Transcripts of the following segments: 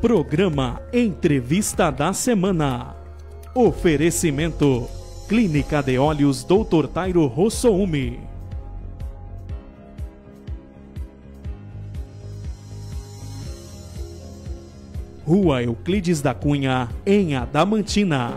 Programa Entrevista da Semana. Oferecimento: Clínica de Olhos Dr. Tairo Rossoume. Rua Euclides da Cunha, em Adamantina.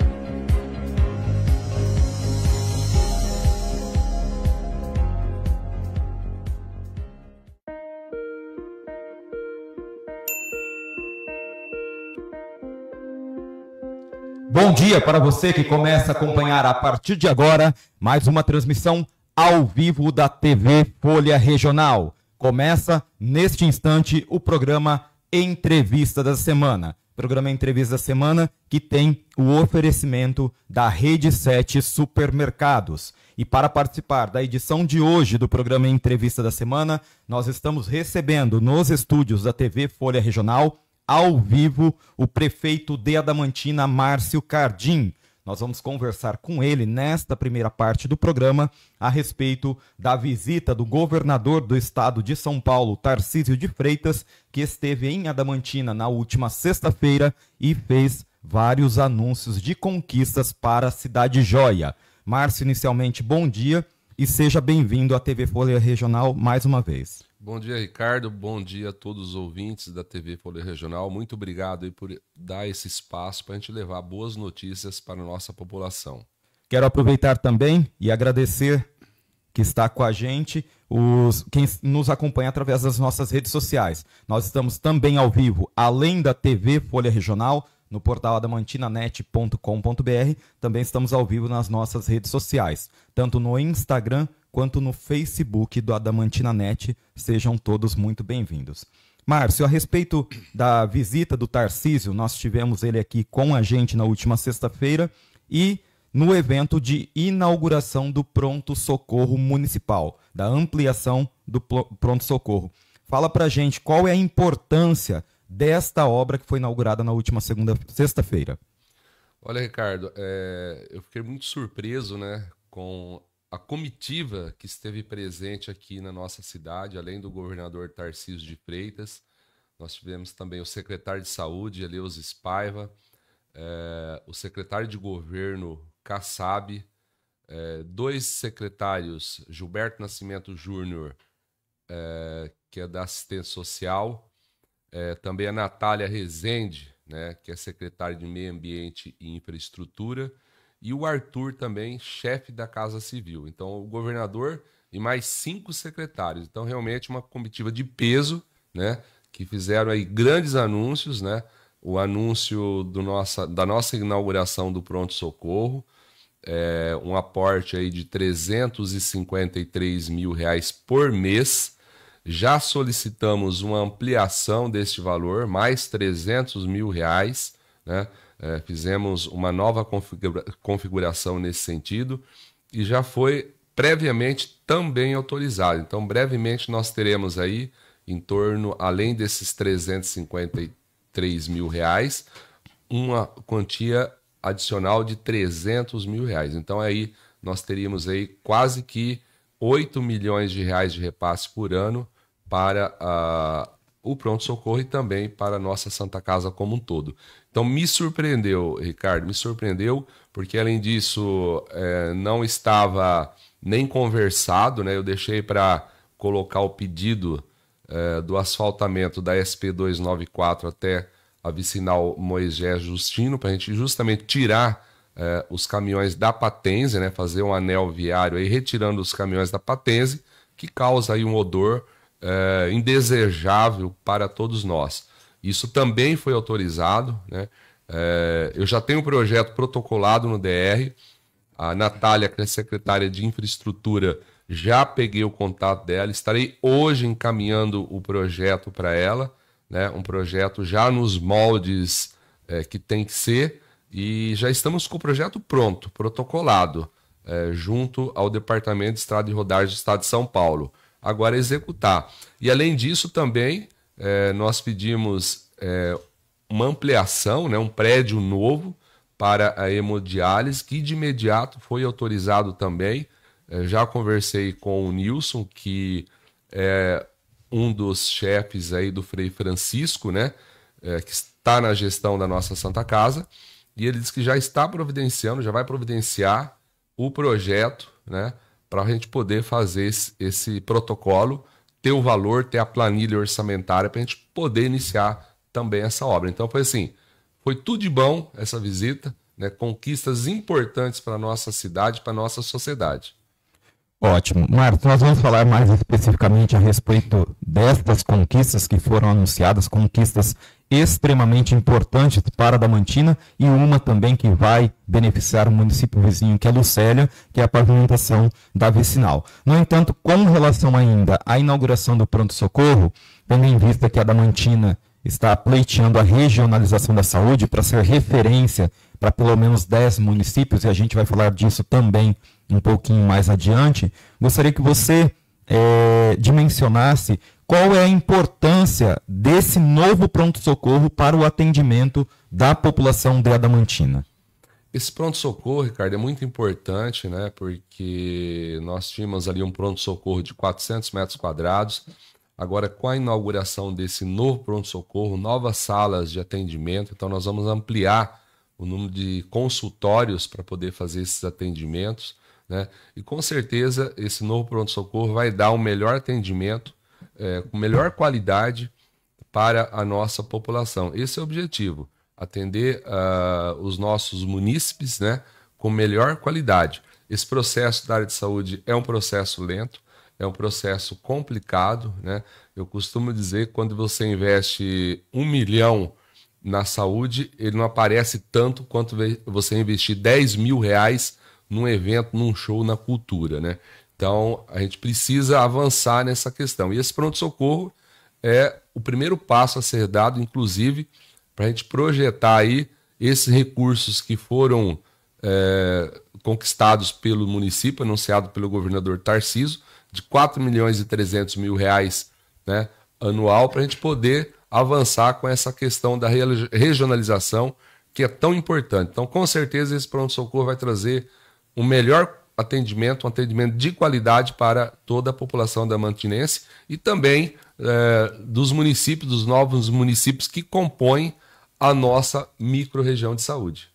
bom dia para você que começa a acompanhar a partir de agora mais uma transmissão ao vivo da TV Folha Regional. Começa neste instante o programa Entrevista da Semana. Programa Entrevista da Semana que tem o oferecimento da Rede 7 Supermercados. E para participar da edição de hoje do programa Entrevista da Semana, nós estamos recebendo nos estúdios da TV Folha Regional ao vivo o prefeito de Adamantina, Márcio Cardim. Nós vamos conversar com ele nesta primeira parte do programa a respeito da visita do governador do estado de São Paulo, Tarcísio de Freitas, que esteve em Adamantina na última sexta-feira e fez vários anúncios de conquistas para a cidade joia. Márcio, inicialmente, bom dia e seja bem-vindo à TV Folha Regional mais uma vez. Bom dia, Ricardo. Bom dia a todos os ouvintes da TV Folha Regional. Muito obrigado por dar esse espaço para a gente levar boas notícias para a nossa população. Quero aproveitar também e agradecer que está com a gente, os, quem nos acompanha através das nossas redes sociais. Nós estamos também ao vivo, além da TV Folha Regional, no portal adamantinanet.com.br. Também estamos ao vivo nas nossas redes sociais, tanto no Instagram quanto no Facebook do Adamantina Net. Sejam todos muito bem-vindos. Márcio, a respeito da visita do Tarcísio, nós tivemos ele aqui com a gente na última sexta-feira e no evento de inauguração do Pronto Socorro Municipal, da ampliação do Pronto Socorro. Fala pra gente qual é a importância desta obra que foi inaugurada na última segunda, sexta-feira? Olha, Ricardo, é, eu fiquei muito surpreso né, com a comitiva que esteve presente aqui na nossa cidade, além do governador Tarcísio de Freitas, nós tivemos também o secretário de saúde, Eleus Espaiva, é, o secretário de governo, Kassab, é, dois secretários, Gilberto Nascimento Júnior, é, que é da assistência social, é, também a Natália Rezende, né, que é secretária de Meio Ambiente e Infraestrutura, e o Arthur também, chefe da Casa Civil. Então, o governador e mais cinco secretários. Então, realmente, uma comitiva de peso, né, que fizeram aí grandes anúncios, né, o anúncio do nossa, da nossa inauguração do pronto-socorro, é, um aporte aí de 353 mil reais por mês, já solicitamos uma ampliação deste valor, mais 300 mil reais. Né? É, fizemos uma nova configura configuração nesse sentido e já foi previamente também autorizado. Então, brevemente nós teremos aí em torno, além desses 353 mil reais, uma quantia adicional de 300 mil reais. Então, aí nós teríamos aí quase que 8 milhões de reais de repasse por ano para ah, o pronto-socorro e também para a nossa Santa Casa como um todo. Então me surpreendeu, Ricardo, me surpreendeu, porque além disso é, não estava nem conversado, né? Eu deixei para colocar o pedido é, do asfaltamento da SP 294 até a vicinal Moisés Justino, para a gente justamente tirar é, os caminhões da Patense, né? Fazer um anel viário aí, retirando os caminhões da Patense, que causa aí um odor é, indesejável para todos nós. Isso também foi autorizado. Né? É, eu já tenho um projeto protocolado no DR. A Natália, que é secretária de infraestrutura, já peguei o contato dela. Estarei hoje encaminhando o projeto para ela. Né? Um projeto já nos moldes é, que tem que ser. E já estamos com o projeto pronto, protocolado, junto ao Departamento de Estrada e Rodagem do Estado de São Paulo agora executar. E além disso, também é, nós pedimos é, uma ampliação, né, um prédio novo para a hemodiálise, que de imediato foi autorizado também. É, já conversei com o Nilson, que é um dos chefes aí do Frei Francisco, né, é, que está na gestão da nossa Santa Casa, e ele diz que já está providenciando, já vai providenciar o projeto, né, para a gente poder fazer esse, esse, protocolo, ter o valor, ter a planilha orçamentária para a gente poder iniciar também essa obra. Então foi assim, foi tudo de bom essa visita, né? conquistas importantes para nossa cidade, para nossa sociedade. Ótimo. Marcos, nós vamos falar mais especificamente a respeito destas conquistas que foram anunciadas, conquistas extremamente importantes para a Damantina e uma também que vai beneficiar o município vizinho, que é Lucélia, que é a pavimentação da vicinal. No entanto, com relação ainda à inauguração do pronto-socorro, tendo em vista que a Damantina está pleiteando a regionalização da saúde para ser referência para pelo menos 10 municípios, e a gente vai falar disso também um pouquinho mais adiante, gostaria que você é, dimensionasse qual é a importância desse novo pronto-socorro para o atendimento da população de Adamantina. Esse pronto-socorro, Ricardo, é muito importante, né? Porque nós tínhamos ali um pronto-socorro de 400 metros quadrados. Agora, com a inauguração desse novo pronto-socorro, novas salas de atendimento, então nós vamos ampliar o número de consultórios para poder fazer esses atendimentos. Né? E com certeza esse novo pronto-socorro vai dar o um melhor atendimento, é, com melhor qualidade para a nossa população. Esse é o objetivo: atender uh, os nossos munícipes né, com melhor qualidade. Esse processo da área de saúde é um processo lento, é um processo complicado. Né? Eu costumo dizer que quando você investe um milhão na saúde, ele não aparece tanto quanto você investir 10 mil reais num evento, num show, na cultura, né? Então, a gente precisa avançar nessa questão. E esse pronto-socorro é o primeiro passo a ser dado, inclusive, para a gente projetar aí esses recursos que foram é, conquistados pelo município, anunciado pelo governador Tarciso, de 4 milhões e 300 mil reais né, anual, para a gente poder avançar com essa questão da regionalização que é tão importante. Então, com certeza, esse pronto-socorro vai trazer o melhor atendimento, um atendimento de qualidade para toda a população da Mantinense e também é, dos municípios, dos novos municípios que compõem a nossa micro-região de saúde.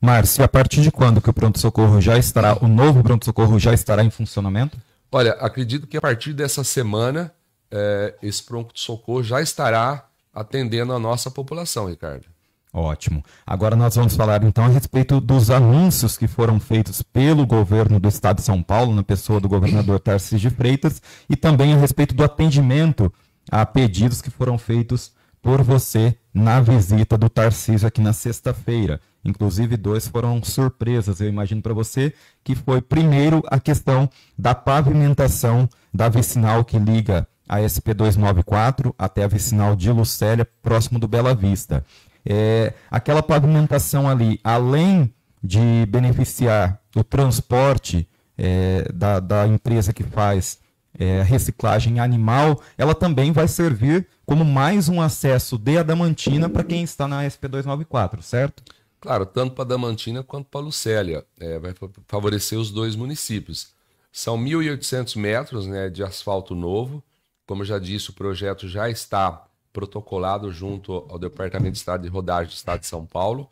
Márcio, a partir de quando que o pronto-socorro já estará, o novo pronto-socorro já estará em funcionamento? Olha, acredito que a partir dessa semana é, esse pronto-socorro já estará atendendo a nossa população, Ricardo. Ótimo. Agora nós vamos falar então a respeito dos anúncios que foram feitos pelo governo do estado de São Paulo, na pessoa do governador Tarcísio de Freitas, e também a respeito do atendimento a pedidos que foram feitos por você na visita do Tarcísio aqui na sexta-feira. Inclusive, dois foram surpresas, eu imagino, para você, que foi primeiro a questão da pavimentação da vicinal que liga a SP294 até a vicinal de Lucélia, próximo do Bela Vista é, aquela pavimentação ali, além de beneficiar o transporte é, da, da, empresa que faz é, reciclagem animal, ela também vai servir como mais um acesso de adamantina para quem está na SP294, certo? Claro, tanto para Adamantina quanto para Lucélia. É, vai favorecer os dois municípios. São 1.800 metros né, de asfalto novo. Como eu já disse, o projeto já está protocolado junto ao Departamento de Estado de Rodagem do Estado de São Paulo.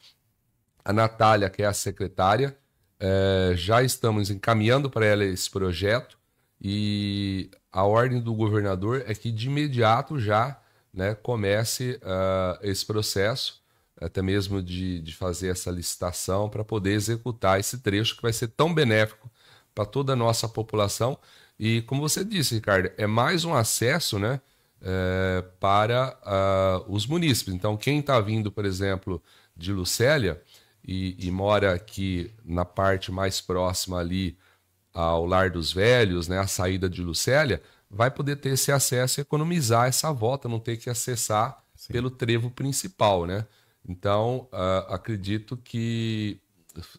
A Natália, que é a secretária, é, já estamos encaminhando para ela esse projeto e a ordem do governador é que de imediato já né, comece uh, esse processo, até mesmo de, de fazer essa licitação para poder executar esse trecho que vai ser tão benéfico para toda a nossa população. E como você disse, Ricardo, é mais um acesso, né? é, para ah, os munícipes. Então, quem está vindo, por exemplo, de Lucélia e, e, mora aqui na parte mais próxima ali ao Lar dos Velhos, né, a saída de Lucélia, vai poder ter esse acesso e economizar essa volta, não ter que acessar Sim. pelo trevo principal, né? Então, ah, acredito que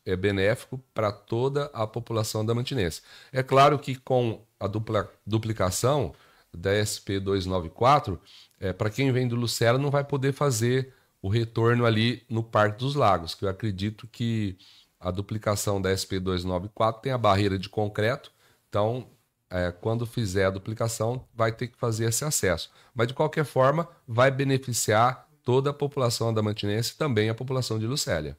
é benéfico para toda a população da Mantinense. É claro que com a dupla, duplicação, da SP294, é, para quem vem do Lucera, não vai poder fazer o retorno ali no Parque dos Lagos, que eu acredito que a duplicação da SP294 tem a barreira de concreto, então é, quando fizer a duplicação vai ter que fazer esse acesso. Mas de qualquer forma, vai beneficiar toda a população da Mantinense e também a população de Lucélia.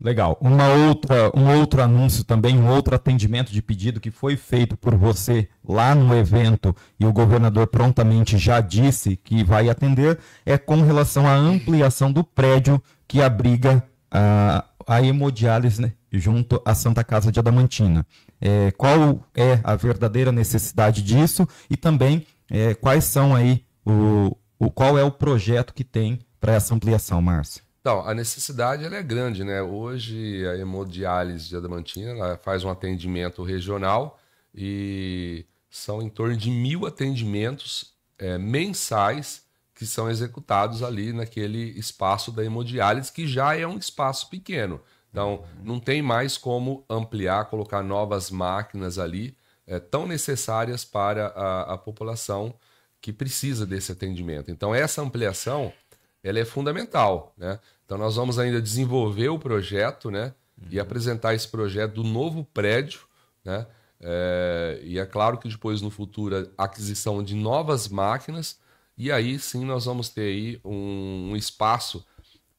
Legal. Uma outra, um outro anúncio também, um outro atendimento de pedido que foi feito por você lá no evento e o governador prontamente já disse que vai atender é com relação à ampliação do prédio que abriga a, a hemodiálise né, junto à Santa Casa de Adamantina. É, qual é a verdadeira necessidade disso e também é, quais são aí o, o qual é o projeto que tem para essa ampliação, Márcio? Então, a necessidade ela é grande, né? Hoje a hemodiálise de Adamantina ela faz um atendimento regional e são em torno de mil atendimentos é, mensais que são executados ali naquele espaço da hemodiálise, que já é um espaço pequeno. Então, não tem mais como ampliar, colocar novas máquinas ali, é, tão necessárias para a, a população que precisa desse atendimento. Então, essa ampliação ela é fundamental. Né? Então nós vamos ainda desenvolver o projeto, né? Uhum. E apresentar esse projeto do novo prédio, né? É, e é claro que depois no futuro a aquisição de novas máquinas e aí sim nós vamos ter aí um, um espaço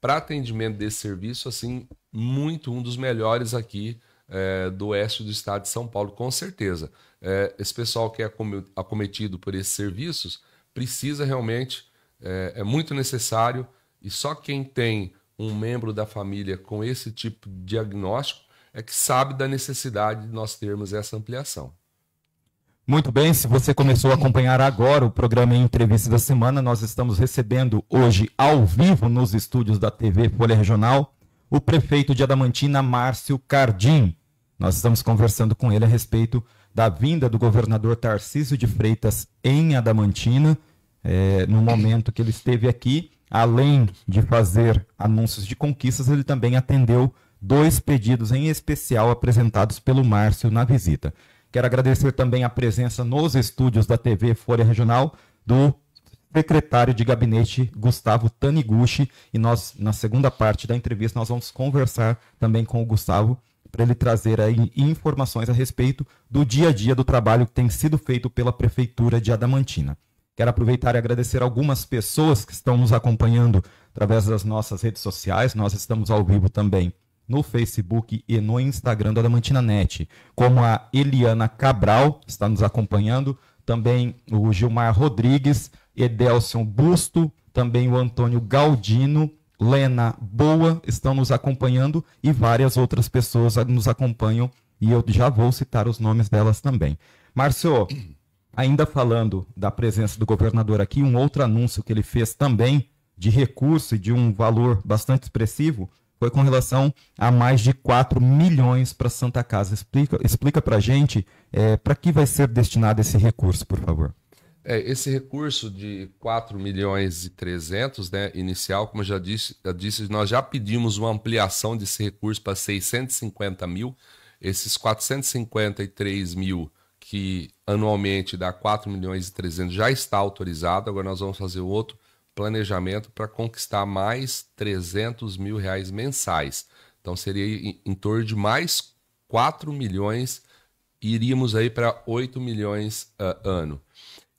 para atendimento desse serviço assim muito um dos melhores aqui é, do oeste do estado de São Paulo com certeza é, esse pessoal que é acometido por esses serviços precisa realmente é muito necessário e só quem tem um membro da família com esse tipo de diagnóstico é que sabe da necessidade de nós termos essa ampliação. Muito bem, se você começou a acompanhar agora o programa em Entrevista da Semana, nós estamos recebendo hoje, ao vivo, nos estúdios da TV Folha Regional, o prefeito de Adamantina, Márcio Cardim. Nós estamos conversando com ele a respeito da vinda do governador Tarcísio de Freitas em Adamantina, é, no momento que ele esteve aqui além de fazer anúncios de conquistas, ele também atendeu dois pedidos em especial apresentados pelo Márcio na visita. Quero agradecer também a presença nos estúdios da TV Folha Regional do secretário de gabinete Gustavo Taniguchi e nós na segunda parte da entrevista nós vamos conversar também com o Gustavo para ele trazer aí informações a respeito do dia a dia do trabalho que tem sido feito pela prefeitura de Adamantina. Quero aproveitar e agradecer algumas pessoas que estão nos acompanhando através das nossas redes sociais. Nós estamos ao vivo também no Facebook e no Instagram do Adamantina Net, como a Eliana Cabral está nos acompanhando, também o Gilmar Rodrigues, Edelson Busto, também o Antônio Galdino, Lena Boa estão nos acompanhando e várias outras pessoas nos acompanham e eu já vou citar os nomes delas também. Márcio, Ainda falando da presença do governador aqui, um outro anúncio que ele fez também de recurso e de um valor bastante expressivo foi com relação a mais de 4 milhões para Santa Casa. Explica, explica para a gente é, para que vai ser destinado esse recurso, por favor. É, esse recurso de 4 milhões e 300, né, inicial, como eu já disse, já disse, nós já pedimos uma ampliação desse recurso para 650 mil. Esses 453 mil que anualmente dá 4 milhões e 300, já está autorizado. Agora nós vamos fazer outro planejamento para conquistar mais 300 mil reais mensais. Então seria em, em torno de mais 4 milhões, iríamos aí para 8 milhões uh, ano.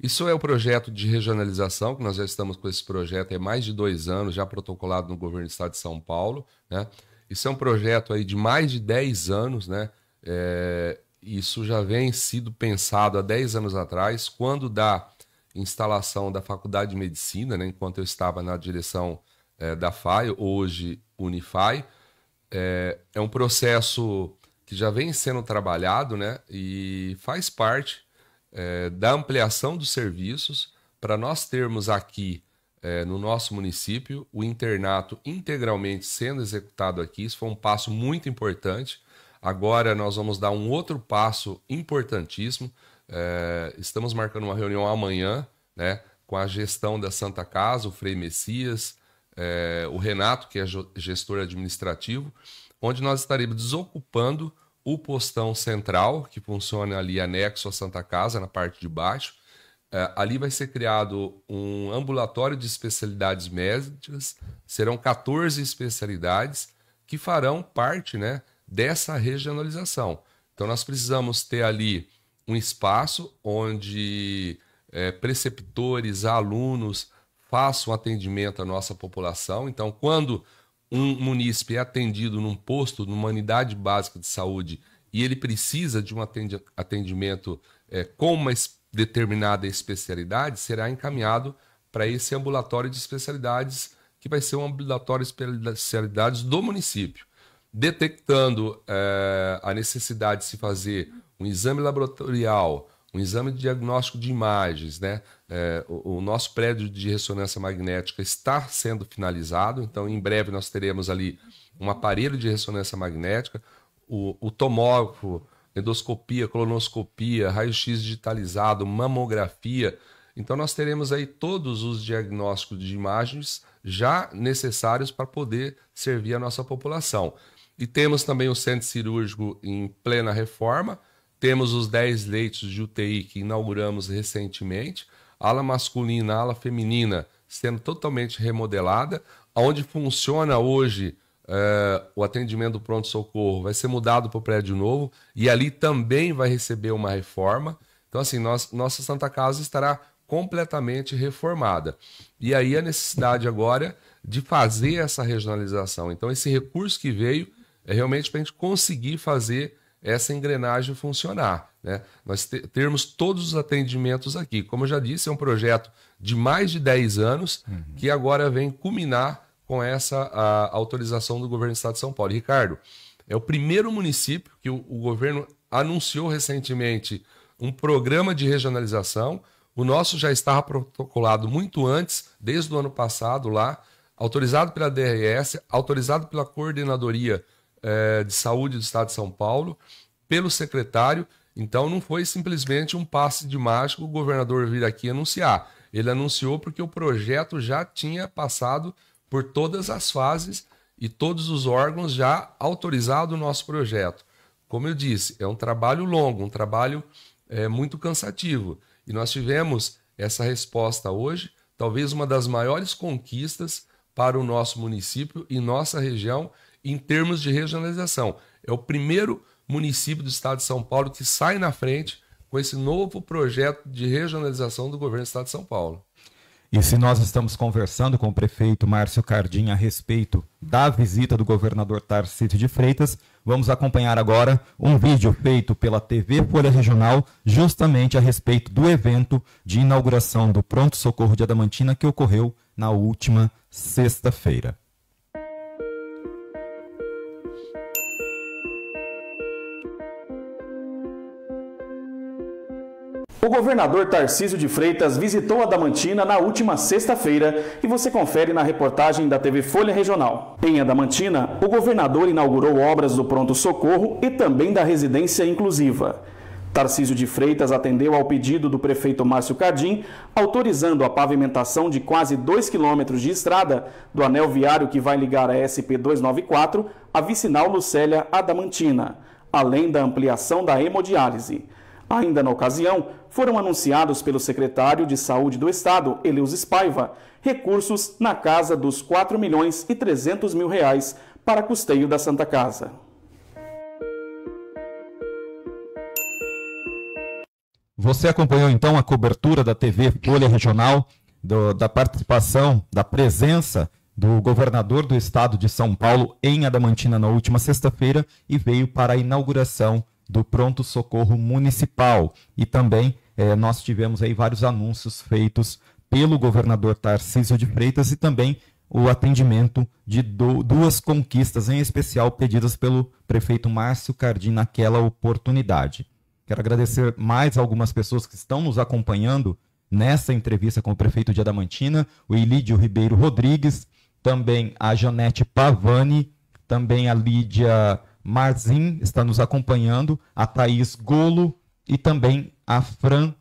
Isso é o projeto de regionalização, que nós já estamos com esse projeto há mais de dois anos, já protocolado no governo do estado de São Paulo. Né? Isso é um projeto aí de mais de 10 anos, né? É, isso já vem sido pensado há 10 anos atrás, quando da instalação da Faculdade de Medicina, né, enquanto eu estava na direção é, da FAI, hoje Unifai. É, é um processo que já vem sendo trabalhado né, e faz parte é, da ampliação dos serviços para nós termos aqui é, no nosso município o internato integralmente sendo executado aqui. Isso foi um passo muito importante Agora nós vamos dar um outro passo importantíssimo. É, estamos marcando uma reunião amanhã, né, com a gestão da Santa Casa, o Frei Messias, é, o Renato, que é gestor administrativo, onde nós estaremos desocupando o postão central, que funciona ali anexo à Santa Casa, na parte de baixo. É, ali vai ser criado um ambulatório de especialidades médicas, serão 14 especialidades que farão parte, né? dessa regionalização. Então, nós precisamos ter ali um espaço onde é, preceptores, alunos façam atendimento à nossa população. Então, quando um munícipe é atendido num posto, numa unidade básica de saúde, e ele precisa de um atendimento é, com uma determinada especialidade, será encaminhado para esse ambulatório de especialidades, que vai ser um ambulatório de especialidades do município detectando é, a necessidade de se fazer um exame laboratorial, um exame de diagnóstico de imagens, né? É, o, o, nosso prédio de ressonância magnética está sendo finalizado, então em breve nós teremos ali um aparelho de ressonância magnética, o, o tomógrafo, endoscopia, colonoscopia, raio-x digitalizado, mamografia. Então nós teremos aí todos os diagnósticos de imagens já necessários para poder servir a nossa população. E temos também o centro cirúrgico em plena reforma. Temos os 10 leitos de UTI que inauguramos recentemente, ala masculina, ala feminina sendo totalmente remodelada. Onde funciona hoje é, o atendimento do pronto-socorro vai ser mudado para o prédio novo e ali também vai receber uma reforma. Então, assim, nós, nossa Santa Casa estará completamente reformada. E aí a necessidade agora de fazer essa regionalização. Então, esse recurso que veio é realmente para a gente conseguir fazer essa engrenagem funcionar. Né? Nós te termos todos os atendimentos aqui. Como eu já disse, é um projeto de mais de 10 anos uhum. que agora vem culminar com essa a, autorização do governo do Estado de São Paulo. Ricardo, é o primeiro município que o, o governo anunciou recentemente um programa de regionalização. O nosso já estava protocolado muito antes, desde o ano passado lá, autorizado pela DRS, autorizado pela coordenadoria é, de Saúde do Estado de São Paulo, pelo secretário. Então não foi simplesmente um passe de mágico o governador vir aqui anunciar. Ele anunciou porque o projeto já tinha passado por todas as fases e todos os órgãos já autorizado o nosso projeto. Como eu disse, é um trabalho longo, um trabalho é, muito cansativo. E nós tivemos essa resposta hoje, talvez uma das maiores conquistas para o nosso município e nossa região em termos de regionalização. É o primeiro município do estado de São Paulo que sai na frente com esse novo projeto de regionalização do governo do estado de São Paulo. E se nós estamos conversando com o prefeito Márcio Cardim a respeito da visita do governador Tarcísio de Freitas, vamos acompanhar agora um vídeo feito pela TV Folha Regional, justamente a respeito do evento de inauguração do pronto-socorro de Adamantina que ocorreu na última sexta-feira. O governador Tarcísio de Freitas visitou Adamantina na última sexta-feira e você confere na reportagem da TV Folha Regional. Em Adamantina, o governador inaugurou obras do pronto-socorro e também da residência inclusiva. Tarcísio de Freitas atendeu ao pedido do prefeito Márcio Cardim, autorizando a pavimentação de quase 2 quilômetros de estrada do anel viário que vai ligar a SP-294 à vicinal Lucélia Adamantina, além da ampliação da hemodiálise. Ainda na ocasião, foram anunciados pelo secretário de Saúde do Estado, Eleus Spaiva, recursos na casa dos 4 milhões e 300 mil reais para custeio da Santa Casa. Você acompanhou então a cobertura da TV Folha Regional, do, da participação, da presença do governador do estado de São Paulo em Adamantina na última sexta-feira e veio para a inauguração do pronto-socorro municipal. E também eh, nós tivemos aí vários anúncios feitos pelo governador Tarcísio de Freitas e também o atendimento de do, duas conquistas, em especial pedidas pelo prefeito Márcio Cardim naquela oportunidade. Quero agradecer mais algumas pessoas que estão nos acompanhando nessa entrevista com o prefeito de Adamantina, o Ilídio Ribeiro Rodrigues, também a Janete Pavani, também a Lídia Marzin está nos acompanhando, a Thaís Golo e também a Fran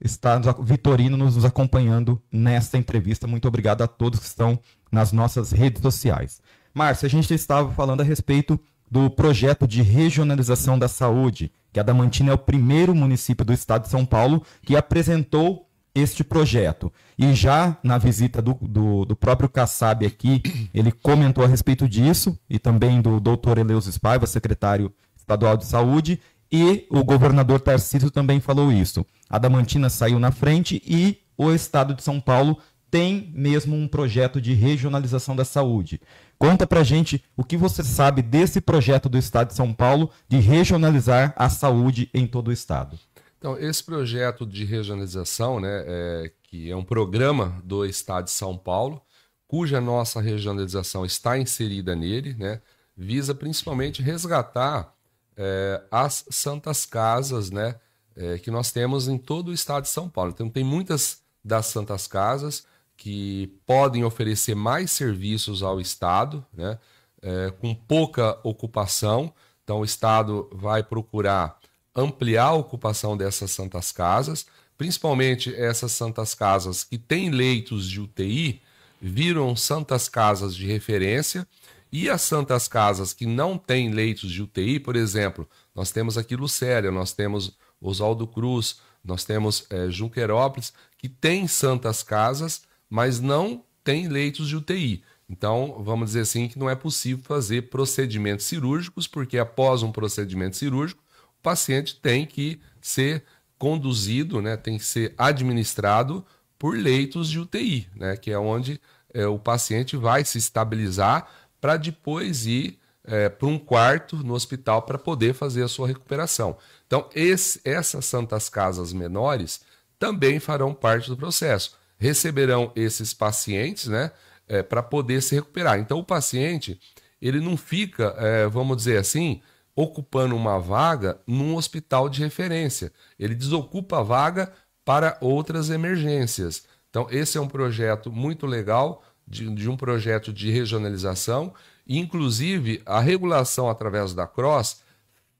está nos, Vitorino nos acompanhando nesta entrevista. Muito obrigado a todos que estão nas nossas redes sociais. Márcia, a gente estava falando a respeito do projeto de regionalização da saúde, que a Damantina é o primeiro município do estado de São Paulo que apresentou este projeto. E já na visita do, do, do, próprio Kassab aqui, ele comentou a respeito disso, e também do doutor Eleus Paiva, secretário estadual de saúde, e o governador Tarcísio também falou isso. A Damantina saiu na frente e o estado de São Paulo tem mesmo um projeto de regionalização da saúde. Conta pra gente o que você sabe desse projeto do estado de São Paulo de regionalizar a saúde em todo o estado. Então, esse projeto de regionalização, né, é, que é um programa do Estado de São Paulo, cuja nossa regionalização está inserida nele, né, visa principalmente resgatar é, as santas casas né, é, que nós temos em todo o Estado de São Paulo. Então, tem muitas das santas casas que podem oferecer mais serviços ao Estado, né, é, com pouca ocupação. Então, o Estado vai procurar ampliar a ocupação dessas santas casas, principalmente essas santas casas que têm leitos de UTI, viram santas casas de referência e as santas casas que não têm leitos de UTI, por exemplo, nós temos aqui Lucélia, nós temos Oswaldo Cruz, nós temos é, Junquerópolis, que têm santas casas, mas não tem leitos de UTI. Então, vamos dizer assim que não é possível fazer procedimentos cirúrgicos, porque após um procedimento cirúrgico, paciente tem que ser conduzido, né, tem que ser administrado por leitos de UTI, né, que é onde é, o paciente vai se estabilizar para depois ir é, para um quarto no hospital para poder fazer a sua recuperação. Então, esse, essas santas casas menores também farão parte do processo, receberão esses pacientes né, é, para poder se recuperar. Então, o paciente ele não fica, é, vamos dizer assim, ocupando uma vaga num hospital de referência. Ele desocupa a vaga para outras emergências. Então, esse é um projeto muito legal, de, de um projeto de regionalização. Inclusive, a regulação através da CROSS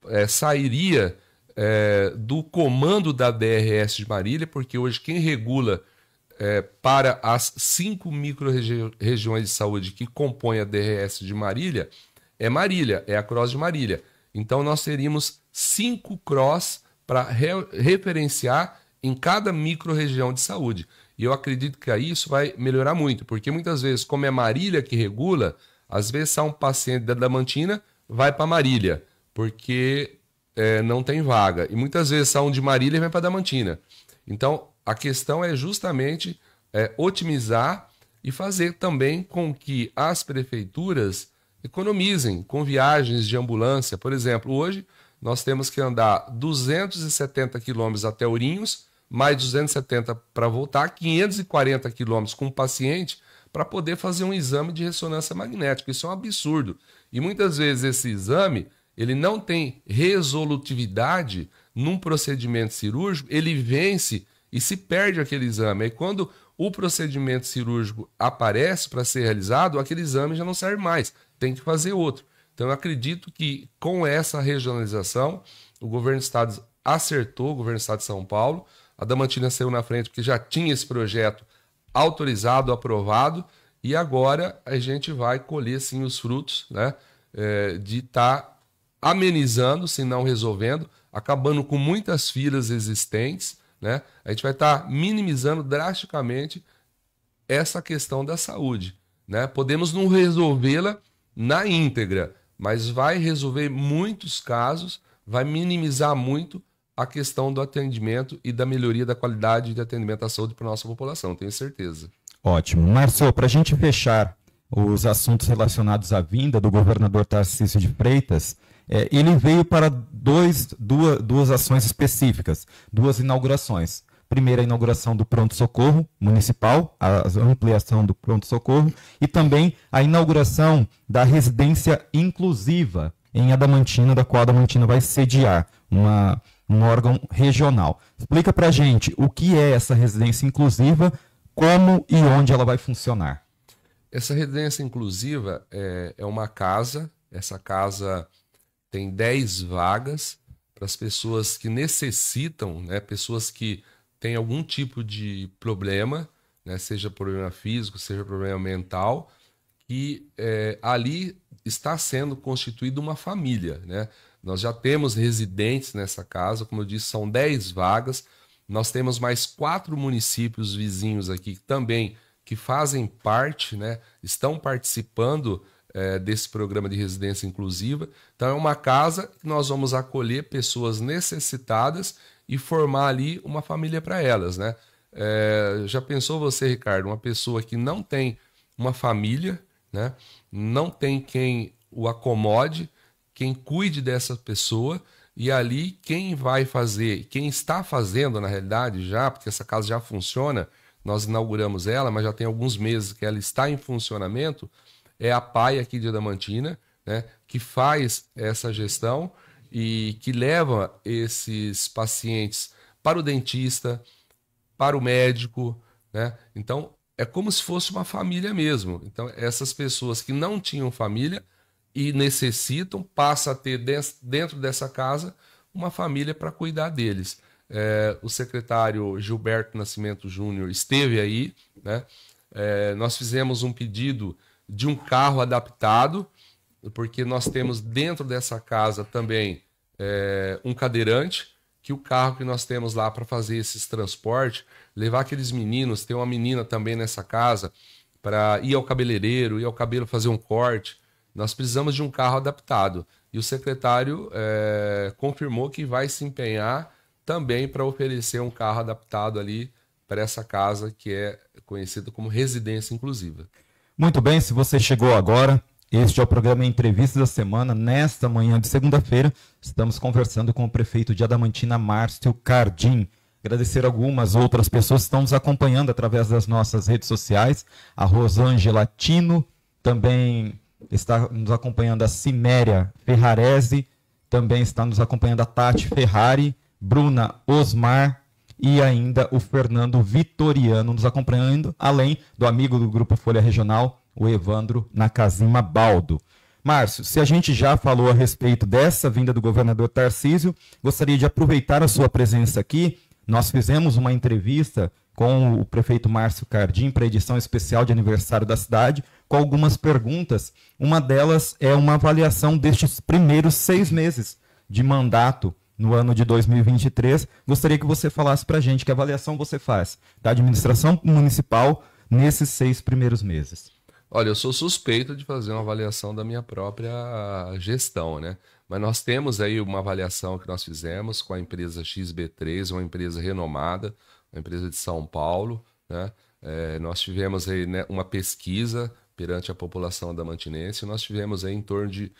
é, sairia é, do comando da DRS de Marília, porque hoje quem regula é, para as cinco micro-regiões de saúde que compõem a DRS de Marília é Marília, é a CROSS de Marília. Então nós teríamos cinco cross para re referenciar em cada micro-região de saúde. E eu acredito que aí isso vai melhorar muito, porque muitas vezes, como é Marília que regula, às vezes sai um paciente da Damantina, vai para Marília, porque é, não tem vaga. E muitas vezes sai um de Marília e vai para Damantina. Então, a questão é justamente é, otimizar e fazer também com que as prefeituras economizem com viagens de ambulância. Por exemplo, hoje nós temos que andar 270 quilômetros até Ourinhos, mais 270 para voltar, 540 quilômetros com o paciente para poder fazer um exame de ressonância magnética. Isso é um absurdo. E muitas vezes esse exame ele não tem resolutividade num procedimento cirúrgico, ele vence e se perde aquele exame. Aí quando o procedimento cirúrgico aparece para ser realizado, aquele exame já não serve mais tem que fazer outro. Então, eu acredito que com essa regionalização, o governo do estado acertou, o governo do estado de São Paulo. A Damantina saiu na frente porque já tinha esse projeto autorizado, aprovado, e agora a gente vai colher sim os frutos né, é, de estar tá amenizando, se não resolvendo, acabando com muitas filas existentes. Né? A gente vai estar tá minimizando drasticamente essa questão da saúde. Né? Podemos não resolvê-la na íntegra, mas vai resolver muitos casos, vai minimizar muito a questão do atendimento e da melhoria da qualidade de atendimento à saúde para a nossa população, tenho certeza. Ótimo. Marcelo, para a gente fechar os assuntos relacionados à vinda do governador Tarcísio de Freitas, é, ele veio para dois, duas, duas ações específicas, duas inaugurações primeira inauguração do pronto-socorro municipal, a ampliação do pronto-socorro, e também a inauguração da residência inclusiva em Adamantina, da qual Adamantina vai sediar uma, um órgão regional. Explica para gente o que é essa residência inclusiva, como e onde ela vai funcionar. Essa residência inclusiva é, é uma casa, essa casa tem 10 vagas para as pessoas que necessitam, né, pessoas que tem algum tipo de problema, né, seja problema físico, seja problema mental, que é, ali está sendo constituída uma família. Né? Nós já temos residentes nessa casa, como eu disse, são 10 vagas. Nós temos mais quatro municípios vizinhos aqui também que fazem parte, né, estão participando é, desse programa de residência inclusiva. Então, é uma casa que nós vamos acolher pessoas necessitadas e formar ali uma família para elas, né? É, já pensou você, Ricardo, uma pessoa que não tem uma família, né? Não tem quem o acomode, quem cuide dessa pessoa e ali quem vai fazer, quem está fazendo na realidade já, porque essa casa já funciona, nós inauguramos ela, mas já tem alguns meses que ela está em funcionamento, é a PAI aqui de Adamantina, né? Que faz essa gestão e que leva esses pacientes para o dentista, para o médico, né? Então, é como se fosse uma família mesmo. Então, essas pessoas que não tinham família e necessitam, passa a ter dentro dessa casa uma família para cuidar deles. É, o secretário Gilberto Nascimento Júnior esteve aí, né? É, nós fizemos um pedido de um carro adaptado porque nós temos dentro dessa casa também é, um cadeirante, que o carro que nós temos lá para fazer esses transportes, levar aqueles meninos, tem uma menina também nessa casa, para ir ao cabeleireiro, ir ao cabelo fazer um corte. Nós precisamos de um carro adaptado. E o secretário é, confirmou que vai se empenhar também para oferecer um carro adaptado ali para essa casa que é conhecida como residência inclusiva. Muito bem, se você chegou agora, este é o programa Entrevista da Semana. Nesta manhã de segunda-feira, estamos conversando com o prefeito de Adamantina, Márcio Cardim. Agradecer algumas outras pessoas que estão nos acompanhando através das nossas redes sociais. A Rosângela Tino também está nos acompanhando a Ciméria Ferrarese, também está nos acompanhando a Tati Ferrari, Bruna Osmar e ainda o Fernando Vitoriano nos acompanhando, além do amigo do Grupo Folha Regional, o Evandro Nakazima Baldo. Márcio, se a gente já falou a respeito dessa vinda do governador Tarcísio, gostaria de aproveitar a sua presença aqui. Nós fizemos uma entrevista com o prefeito Márcio Cardim para a edição especial de aniversário da cidade, com algumas perguntas. Uma delas é uma avaliação destes primeiros seis meses de mandato no ano de 2023. Gostaria que você falasse para a gente que avaliação você faz da administração municipal nesses seis primeiros meses. Olha, eu sou suspeito de fazer uma avaliação da minha própria gestão, né? Mas nós temos aí uma avaliação que nós fizemos com a empresa XB3, uma empresa renomada, uma empresa de São Paulo, né? É, nós tivemos aí né, uma pesquisa perante a população da Mantinense, nós tivemos aí em torno de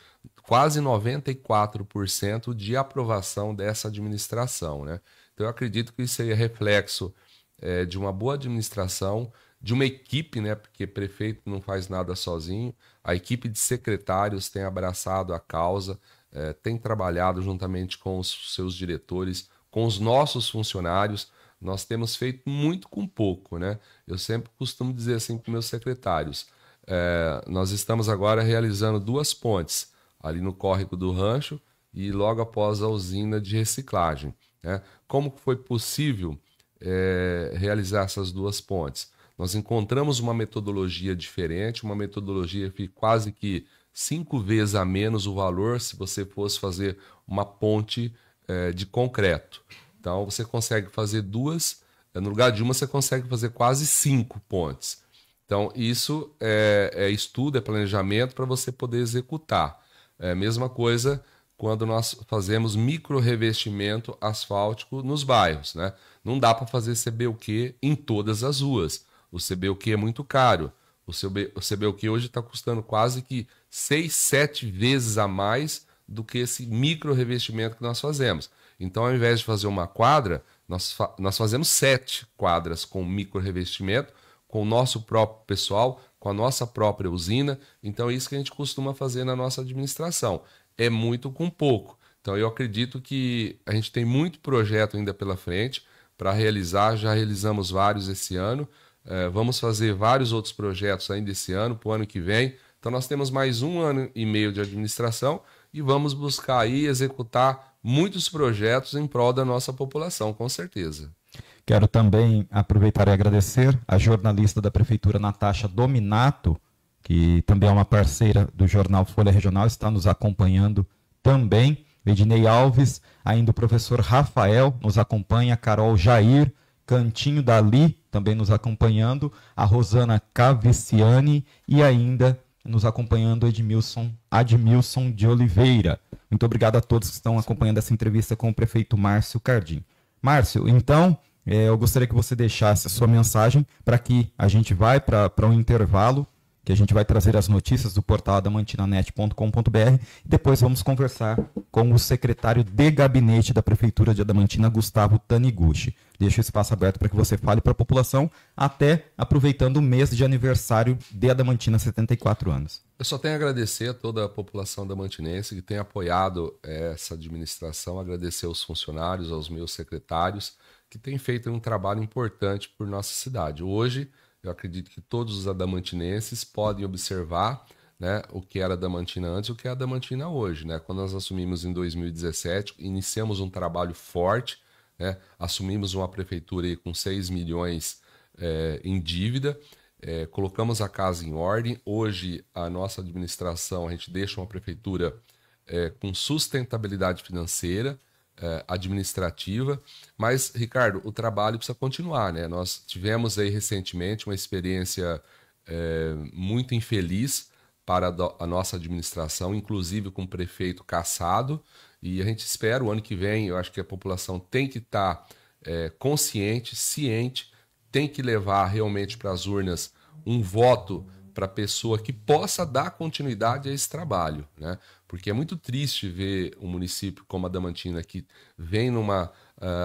quase 94% de aprovação dessa administração, né? Então eu acredito que isso aí é reflexo é, de uma boa administração, de uma equipe, né? Porque prefeito não faz nada sozinho. A equipe de secretários tem abraçado a causa, é, tem trabalhado juntamente com os seus diretores, com os nossos funcionários. Nós temos feito muito com pouco, né? Eu sempre costumo dizer assim para meus secretários: é, nós estamos agora realizando duas pontes ali no córrego do rancho e logo após a usina de reciclagem. Né? Como foi possível é, realizar essas duas pontes? Nós encontramos uma metodologia diferente, uma metodologia que quase que cinco vezes a menos o valor se você fosse fazer uma ponte é, de concreto. Então você consegue fazer duas, eh, no lugar de uma você consegue fazer quase cinco pontes. Então isso é, é estudo, é planejamento para você poder executar. É mesma coisa quando nós fazemos micro revestimento asfáltico nos bairros, né? Não dá para fazer CBUQ em todas as ruas. O CBUQ é muito caro. O, CB, o CBUQ hoje está custando quase que 6, 7 vezes a mais do que esse micro revestimento que nós fazemos. Então, ao invés de fazer uma quadra, nós, fa nós fazemos sete quadras com micro revestimento, com o nosso próprio pessoal, com a nossa própria usina. Então, é isso que a gente costuma fazer na nossa administração. É muito com pouco. Então, eu acredito que a gente tem muito projeto ainda pela frente para realizar, já realizamos vários esse ano. É, vamos fazer vários outros projetos ainda esse ano, para o ano que vem. Então nós temos mais um ano e meio de administração e vamos buscar aí executar muitos projetos em prol da nossa população, com certeza. Quero também aproveitar e agradecer a jornalista da Prefeitura, Natasha Dominato, que também é uma parceira do jornal Folha Regional, está nos acompanhando também. Ednei Alves, ainda o professor Rafael nos acompanha, Carol Jair, Cantinho Dali, também nos acompanhando, a Rosana Caviciani e ainda nos acompanhando Edmilson, Admilson de Oliveira. Muito obrigado a todos que estão acompanhando essa entrevista com o prefeito Márcio Cardim. Márcio, então, eh, eu gostaria que você deixasse a sua mensagem para que a gente vai para um intervalo que a gente vai trazer as notícias do portal adamantinanet.com.br e depois vamos conversar com o secretário de gabinete da Prefeitura de Adamantina, Gustavo Taniguchi. Deixo o espaço aberto para que você fale para a população, até aproveitando o mês de aniversário de Adamantina, 74 anos. Eu só tenho a agradecer a toda a população adamantinense que tem apoiado eh, essa administração, agradecer aos funcionários, aos meus secretários, que têm feito um trabalho importante por nossa cidade. Hoje, eu acredito que todos os adamantinenses podem observar né, o que era adamantina antes e o que é adamantina hoje. Né? Quando nós assumimos em 2017, iniciamos um trabalho forte, né? assumimos uma prefeitura com 6 milhões é, em dívida, é, colocamos a casa em ordem. Hoje, a nossa administração, a gente deixa uma prefeitura é, com sustentabilidade financeira, é, administrativa. Mas, Ricardo, o trabalho precisa continuar, né? Nós tivemos aí recentemente uma experiência é, muito infeliz para a nossa administração, inclusive com o prefeito caçado, e a gente espera o ano que vem, eu acho que a população tem que estar tá, é, consciente, ciente, tem que levar realmente para as urnas um voto para pessoa que possa dar continuidade a esse trabalho, né? Porque é muito triste ver um município como a Damantina que vem numa uh,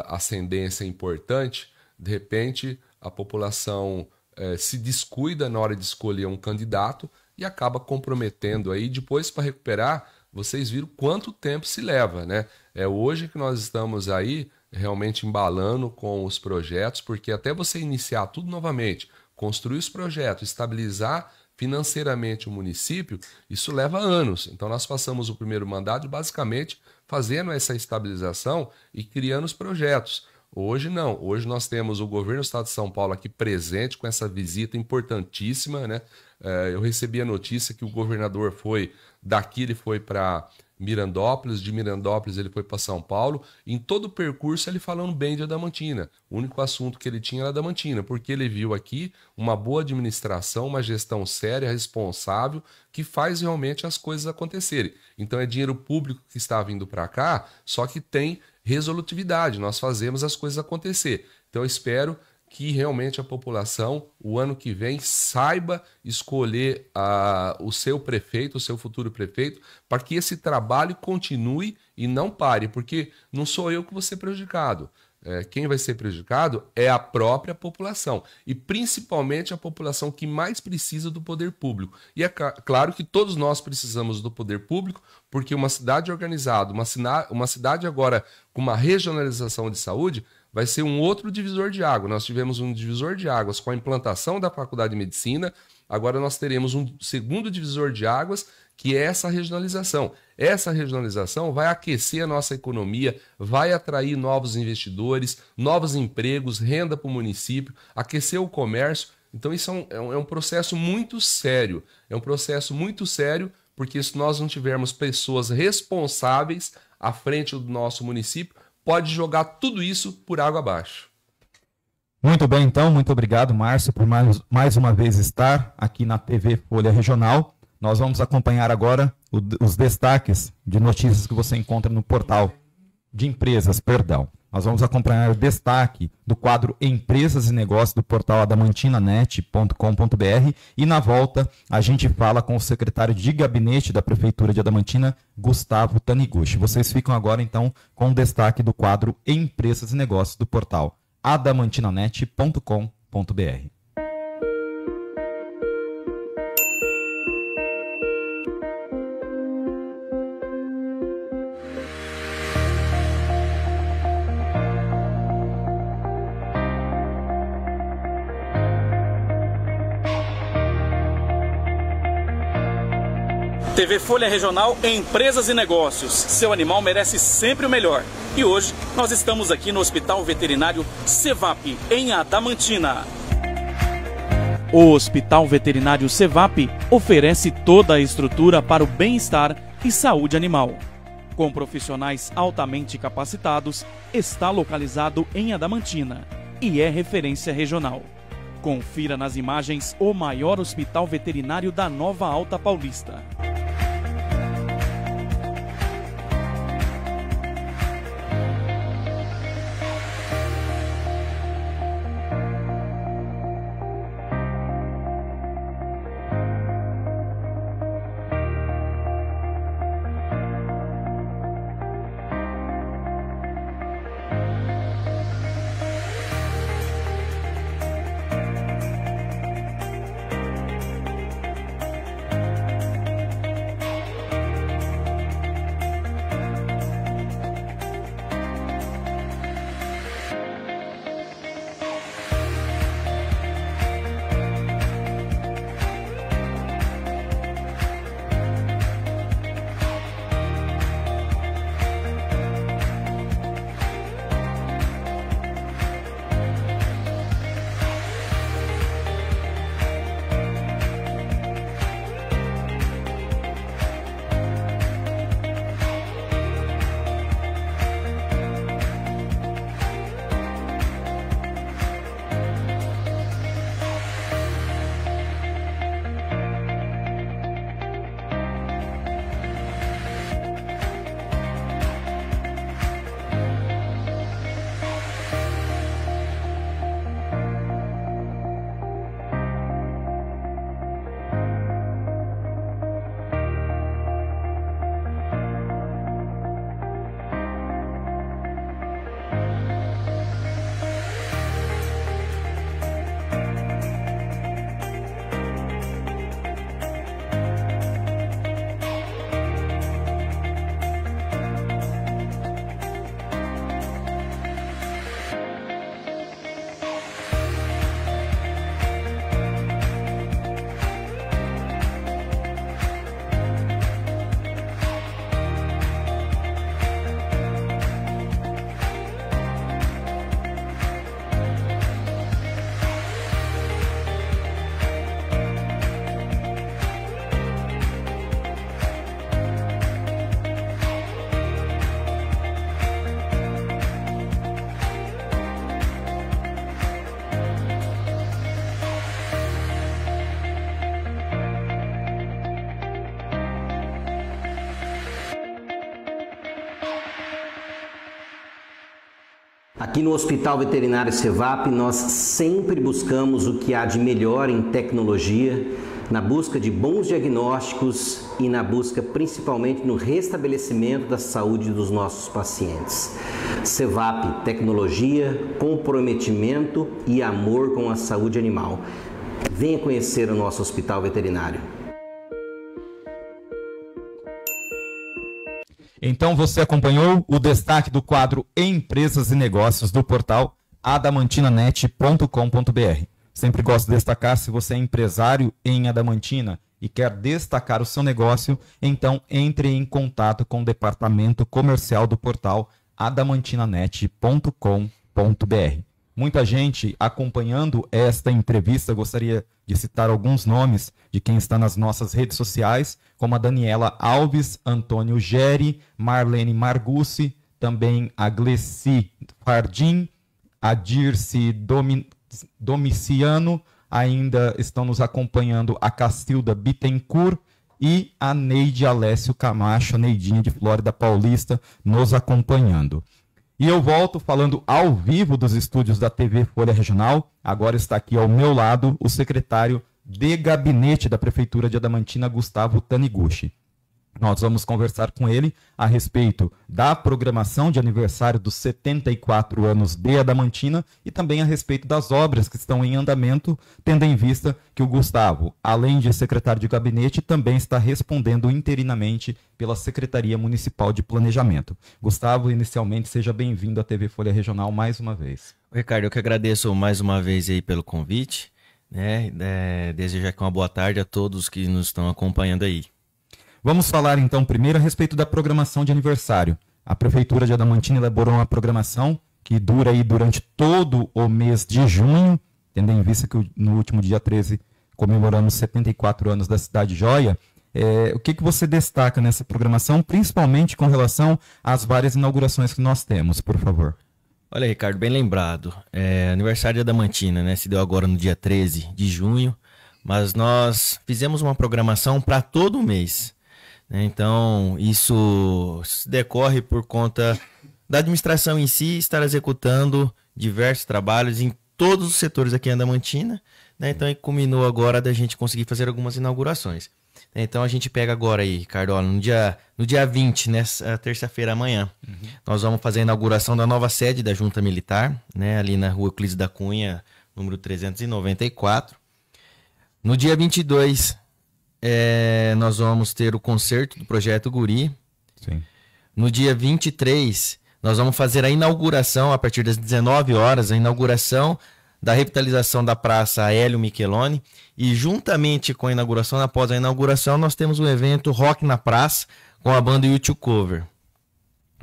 ascendência importante, de repente a população uh, se descuida na hora de escolher um candidato e acaba comprometendo aí. Depois, para recuperar, vocês viram quanto tempo se leva, né? É hoje que nós estamos aí realmente embalando com os projetos, porque até você iniciar tudo novamente, construir os projetos, estabilizar financeiramente o município, isso leva anos. Então nós passamos o primeiro mandato basicamente fazendo essa estabilização e criando os projetos. Hoje não. Hoje nós temos o governo do Estado de São Paulo aqui presente com essa visita importantíssima, né? É, eu recebi a notícia que o governador foi daqui, ele foi para Mirandópolis, de Mirandópolis ele foi para São Paulo. Em todo o percurso ele falando bem de Adamantina. O único assunto que ele tinha era Adamantina, porque ele viu aqui uma boa administração, uma gestão séria, responsável, que faz realmente as coisas acontecerem. Então é dinheiro público que está vindo para cá, só que tem resolutividade, nós fazemos as coisas acontecer. Então eu espero que realmente a população, o ano que vem, saiba escolher a, o seu prefeito, o seu futuro prefeito, para que esse trabalho continue e não pare, porque não sou eu que vou ser prejudicado. É, quem vai ser prejudicado é a própria população, e principalmente a população que mais precisa do poder público. E é claro que todos nós precisamos do poder público, porque uma cidade organizada, uma, uma cidade agora com uma regionalização de saúde, vai ser um outro divisor de água. Nós tivemos um divisor de águas com a implantação da Faculdade de Medicina, agora nós teremos um segundo divisor de águas, que é essa regionalização. Essa regionalização vai aquecer a nossa economia, vai atrair novos investidores, novos empregos, renda para o município, aquecer o comércio. Então, isso é, é um, é um processo muito sério. É um processo muito sério, porque se nós não tivermos pessoas responsáveis à frente do nosso município, pode jogar tudo isso por água abaixo. Muito bem, então, muito obrigado, Márcio, por mais, mais uma vez estar aqui na TV Folha Regional. Nós vamos acompanhar agora o, os destaques de notícias que você encontra no portal de empresas, perdão. Nós vamos acompanhar o destaque do quadro Empresas e Negócios do portal adamantinanet.com.br e na volta a gente fala com o secretário de gabinete da Prefeitura de Adamantina, Gustavo Taniguchi. Vocês ficam agora então com o destaque do quadro Empresas e Negócios do portal adamantinanet.com.br. TV Folha Regional Empresas e Negócios. Seu animal merece sempre o melhor. E hoje nós estamos aqui no Hospital Veterinário Cevap, em Adamantina. O Hospital Veterinário Cevap oferece toda a estrutura para o bem-estar e saúde animal. Com profissionais altamente capacitados, está localizado em Adamantina e é referência regional. Confira nas imagens o maior hospital veterinário da Nova Alta Paulista. Aqui no Hospital Veterinário Cevap, nós sempre buscamos o que há de melhor em tecnologia, na busca de bons diagnósticos e na busca principalmente no restabelecimento da saúde dos nossos pacientes. Cevap, tecnologia, comprometimento e amor com a saúde animal. Venha conhecer o nosso Hospital Veterinário. Então você acompanhou o destaque do quadro Empresas e Negócios do portal adamantinanet.com.br. Sempre gosto de destacar se você é empresário em Adamantina e quer destacar o seu negócio, então entre em contato com o departamento comercial do portal adamantinanet.com.br muita gente acompanhando esta entrevista. Gostaria de citar alguns nomes de quem está nas nossas redes sociais, como a Daniela Alves, Antônio Geri, Marlene Margucci, também a Gleci Fardim, a Dirce Domiciano, ainda estão nos acompanhando a Castilda Bittencourt e a Neide Alessio Camacho, Neidinha de Flórida Paulista, nos acompanhando. E eu volto falando ao vivo dos estúdios da TV Folha Regional. Agora está aqui ao meu lado o secretário de gabinete da Prefeitura de Adamantina, Gustavo Taniguchi. Nós vamos conversar com ele a respeito da programação de aniversário dos 74 anos de Adamantina e também a respeito das obras que estão em andamento, tendo em vista que o Gustavo, além de secretário de gabinete, também está respondendo interinamente pela Secretaria Municipal de Planejamento. Gustavo, inicialmente, seja bem-vindo à TV Folha Regional mais uma vez. Ricardo, eu que agradeço mais uma vez aí pelo convite, né? É, desejo aqui uma boa tarde a todos que nos estão acompanhando aí. Vamos falar então primeiro a respeito da programação de aniversário. A Prefeitura de Adamantina elaborou uma programação que dura aí durante todo o mês de junho, tendo em vista que no último dia 13 comemoramos 74 anos da Cidade Joia. É, o que, que você destaca nessa programação, principalmente com relação às várias inaugurações que nós temos, por favor? Olha, Ricardo, bem lembrado. É, aniversário de Adamantina, né? Se deu agora no dia 13 de junho, mas nós fizemos uma programação para todo o mês. Né? Então, isso decorre por conta da administração em si estar executando diversos trabalhos em todos os setores aqui em Andamantina. Né? Então, culminou agora da gente conseguir fazer algumas inaugurações. Né? Então, a gente pega agora aí, Cardola, no dia, no dia 20, nessa eh, terça-feira amanhã, uhum. nós vamos fazer a inauguração da nova sede da Junta Militar, né? ali na rua Euclides da Cunha, número 394. No dia 22, é, nós vamos ter o concerto do Projeto Guri. Sim. No dia 23, nós vamos fazer a inauguração, a partir das 19 horas, a inauguração da revitalização da Praça Hélio Micheloni. E juntamente com a inauguração, após a inauguração, nós temos o um evento Rock na Praça com a banda YouTube Cover.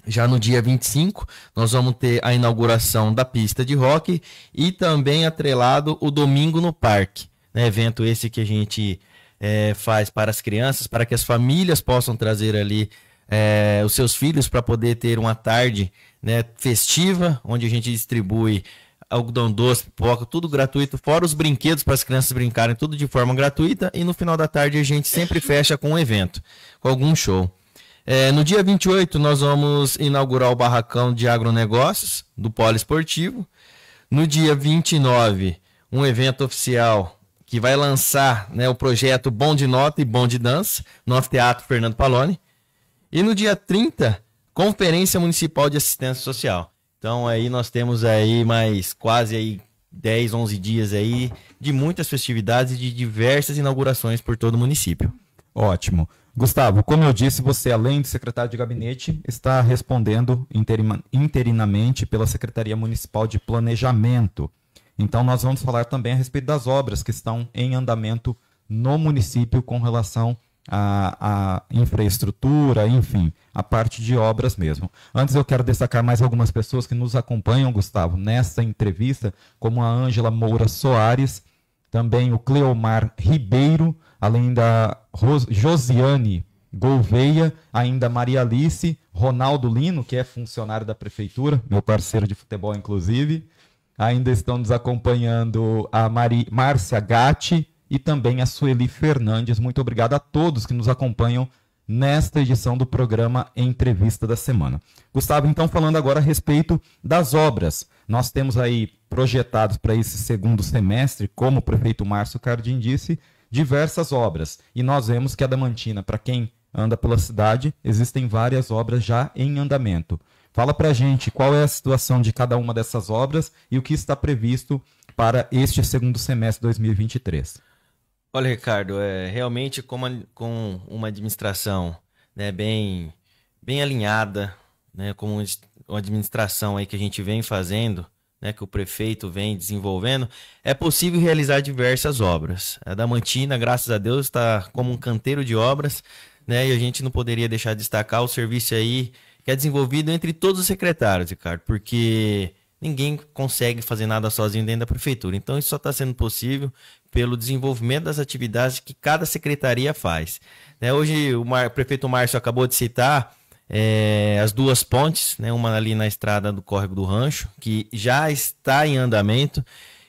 Já no dia 25, nós vamos ter a inauguração da pista de rock e também atrelado o Domingo no Parque. Né? Evento esse que a gente é, faz para as crianças, para que as famílias possam trazer ali é, os seus filhos para poder ter uma tarde né, festiva, onde a gente distribui algodão doce, pipoca, tudo gratuito, fora os brinquedos para as crianças brincarem, tudo de forma gratuita. E no final da tarde a gente sempre fecha com um evento, com algum show. É, no dia 28, nós vamos inaugurar o barracão de agronegócios do Polo Esportivo. No dia 29, um evento oficial que vai lançar né, o projeto Bom de Nota e Bom de Dança, no Teatro Fernando Paloni. E no dia 30, Conferência Municipal de Assistência Social. Então aí nós temos aí mais quase aí 10, 11 dias aí de muitas festividades e de diversas inaugurações por todo o município. Ótimo. Gustavo, como eu disse, você, além de secretário de gabinete, está respondendo interinamente pela Secretaria Municipal de Planejamento. Então, nós vamos falar também a respeito das obras que estão em andamento no município com relação à, à infraestrutura, enfim, a parte de obras mesmo. Antes, eu quero destacar mais algumas pessoas que nos acompanham, Gustavo, nessa entrevista, como a Ângela Moura Soares, também o Cleomar Ribeiro, além da Ros Josiane Gouveia, ainda Maria Alice, Ronaldo Lino, que é funcionário da prefeitura, meu parceiro de futebol, inclusive, Ainda estão nos acompanhando a Mari, Márcia Gatti e também a Sueli Fernandes. Muito obrigado a todos que nos acompanham nesta edição do programa Entrevista da Semana. Gustavo, então, falando agora a respeito das obras. Nós temos aí projetados para esse segundo semestre, como o prefeito Márcio Cardim disse, diversas obras. E nós vemos que a Damantina, para quem anda pela cidade, existem várias obras já em andamento. Fala para a gente qual é a situação de cada uma dessas obras e o que está previsto para este segundo semestre de 2023. Olha, Ricardo, é, realmente com uma, com uma administração né, bem, bem alinhada, né, como uma administração aí que a gente vem fazendo, né, que o prefeito vem desenvolvendo, é possível realizar diversas obras. A Damantina, graças a Deus, está como um canteiro de obras, né, e a gente não poderia deixar de destacar o serviço aí que é desenvolvido entre todos os secretários, Ricardo, porque ninguém consegue fazer nada sozinho dentro da prefeitura. Então, isso só está sendo possível pelo desenvolvimento das atividades que cada secretaria faz. Né, hoje, o, Mar, o prefeito Márcio acabou de citar é, as duas pontes, né, uma ali na estrada do Córrego do Rancho, que já está em andamento.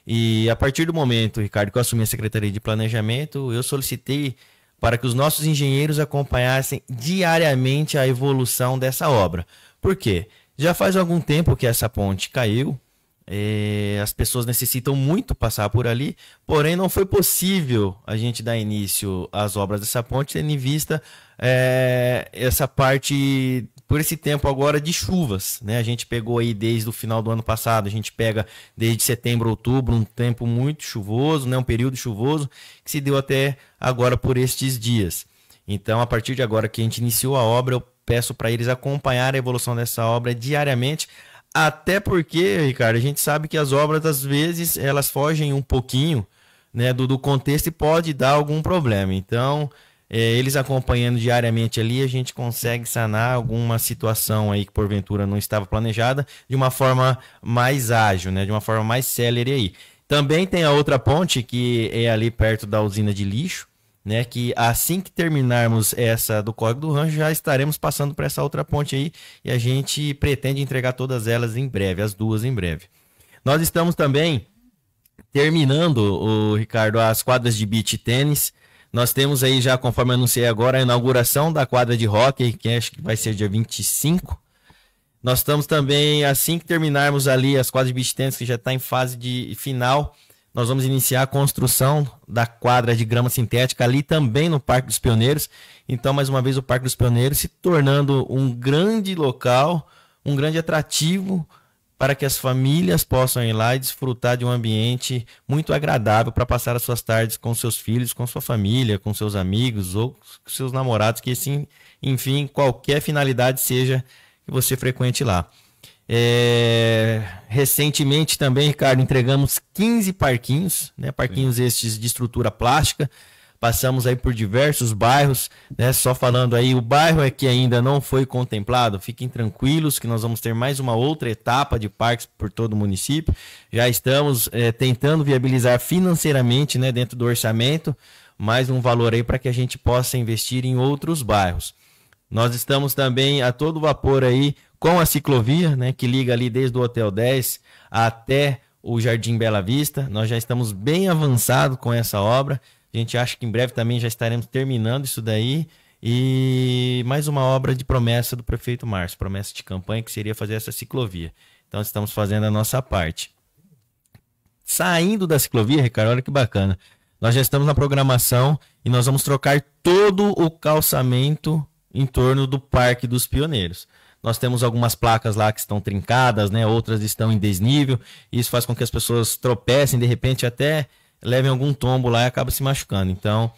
E a partir do momento, Ricardo, que eu assumi a Secretaria de Planejamento, eu solicitei para que os nossos engenheiros acompanhassem diariamente a evolução dessa obra. Por quê? Já faz algum tempo que essa ponte caiu, é, as pessoas necessitam muito passar por ali, porém não foi possível a gente dar início às obras dessa ponte, tendo em vista é, essa parte por esse tempo agora de chuvas, né? A gente pegou aí desde o final do ano passado, a gente pega desde setembro, outubro, um tempo muito chuvoso, né? Um período chuvoso que se deu até agora por estes dias. Então, a partir de agora que a gente iniciou a obra, eu peço para eles acompanhar a evolução dessa obra diariamente, até porque, Ricardo, a gente sabe que as obras às vezes elas fogem um pouquinho, né, do, do contexto e pode dar algum problema. Então, é, eles acompanhando diariamente ali, a gente consegue sanar alguma situação aí que porventura não estava planejada de uma forma mais ágil, né? De uma forma mais célere aí. Também tem a outra ponte que é ali perto da usina de lixo, né? Que assim que terminarmos essa do Código do Rancho, já estaremos passando para essa outra ponte aí e a gente pretende entregar todas elas em breve, as duas em breve. Nós estamos também terminando, o Ricardo, as quadras de beach tênis. Nós temos aí já, conforme anunciei agora, a inauguração da quadra de hockey, que acho que vai ser dia 25. Nós estamos também, assim que terminarmos ali as quadras de beach tennis, que já está em fase de final, nós vamos iniciar a construção da quadra de grama sintética ali também no Parque dos Pioneiros. Então, mais uma vez, o Parque dos Pioneiros se tornando um grande local, um grande atrativo para que as famílias possam ir lá e desfrutar de um ambiente muito agradável para passar as suas tardes com seus filhos, com sua família, com seus amigos ou com seus namorados, que sim, enfim, qualquer finalidade seja que você frequente lá. É... Recentemente também, Ricardo, entregamos 15 parquinhos, né? Parquinhos sim. estes de estrutura plástica, Passamos aí por diversos bairros, né? Só falando aí, o bairro é que ainda não foi contemplado. Fiquem tranquilos que nós vamos ter mais uma outra etapa de parques por todo o município. Já estamos é, tentando viabilizar financeiramente, né, dentro do orçamento, mais um valor aí para que a gente possa investir em outros bairros. Nós estamos também a todo vapor aí com a ciclovia, né, que liga ali desde o Hotel 10 até o Jardim Bela Vista. Nós já estamos bem avançados com essa obra. A gente acha que em breve também já estaremos terminando isso daí. E mais uma obra de promessa do prefeito Márcio, promessa de campanha que seria fazer essa ciclovia. Então estamos fazendo a nossa parte. Saindo da ciclovia, Ricardo, olha que bacana. Nós já estamos na programação e nós vamos trocar todo o calçamento em torno do Parque dos Pioneiros. Nós temos algumas placas lá que estão trincadas, né? Outras estão em desnível. Isso faz com que as pessoas tropecem, de repente até levem algum tombo lá e acaba se machucando. Então,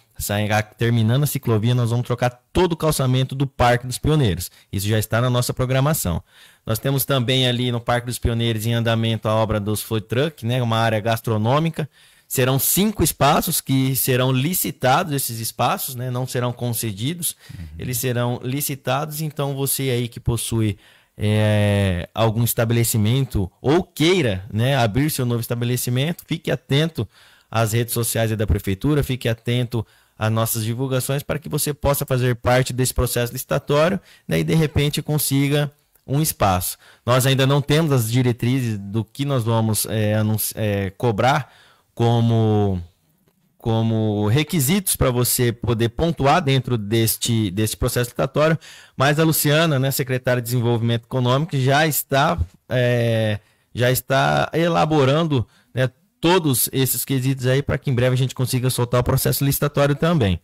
terminando a ciclovia, nós vamos trocar todo o calçamento do Parque dos Pioneiros. Isso já está na nossa programação. Nós temos também ali no Parque dos Pioneiros em andamento a obra dos food truck, né, uma área gastronômica. Serão cinco espaços que serão licitados, esses espaços, né, não serão concedidos, uhum. eles serão licitados. Então, você aí que possui é, algum estabelecimento ou queira né, abrir seu novo estabelecimento, fique atento as redes sociais da prefeitura, fique atento às nossas divulgações para que você possa fazer parte desse processo licitatório né, e de repente consiga um espaço. Nós ainda não temos as diretrizes do que nós vamos é, é, cobrar como, como requisitos para você poder pontuar dentro deste, deste processo licitatório, mas a Luciana, né, secretária de Desenvolvimento Econômico, já está, é, já está elaborando né, todos esses quesitos aí para que em breve a gente consiga soltar o processo licitatório também.